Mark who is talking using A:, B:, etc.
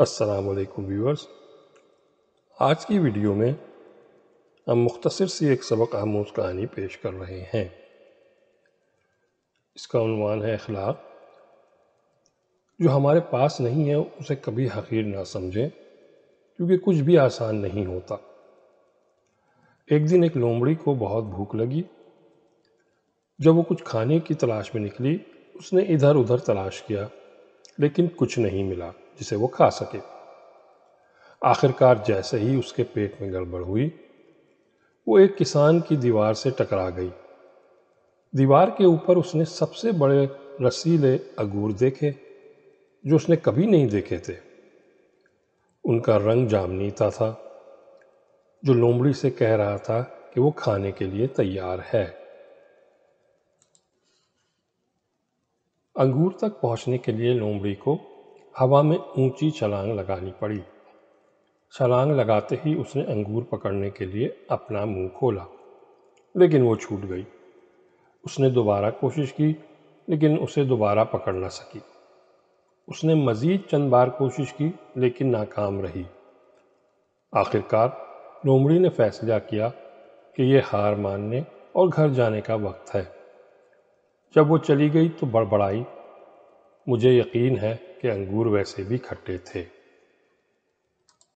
A: असलकुम व्यूअर्स आज की वीडियो में हम मुख्तसर सी एक सबक आमोज कहानी पेश कर रहे हैं इसका उनवान है अखलाक जो हमारे पास नहीं है उसे कभी हकीर ना समझें क्योंकि कुछ भी आसान नहीं होता एक दिन एक लोमड़ी को बहुत भूख लगी जब वो कुछ खाने की तलाश में निकली उसने इधर उधर तलाश किया लेकिन कुछ नहीं मिला जिसे वो खा सके आखिरकार जैसे ही उसके पेट में गड़बड़ हुई वो एक किसान की दीवार से टकरा गई दीवार के ऊपर उसने सबसे बड़े रसीले अंगूर देखे जो उसने कभी नहीं देखे थे उनका रंग जामनीता था जो लोमड़ी से कह रहा था कि वो खाने के लिए तैयार है अंगूर तक पहुंचने के लिए लोमड़ी को हवा में ऊंची छलांग लगानी पड़ी छलांग लगाते ही उसने अंगूर पकड़ने के लिए अपना मुंह खोला लेकिन वो छूट गई उसने दोबारा कोशिश की लेकिन उसे दोबारा पकड़ ना सकी उसने मज़ीद चंद बार कोशिश की लेकिन नाकाम रही आखिरकार लोमड़ी ने फैसला किया कि यह हार मानने और घर जाने का वक्त है जब वो चली गई तो बड़बड़ाई मुझे यकीन है के अंगूर वैसे भी खट्टे थे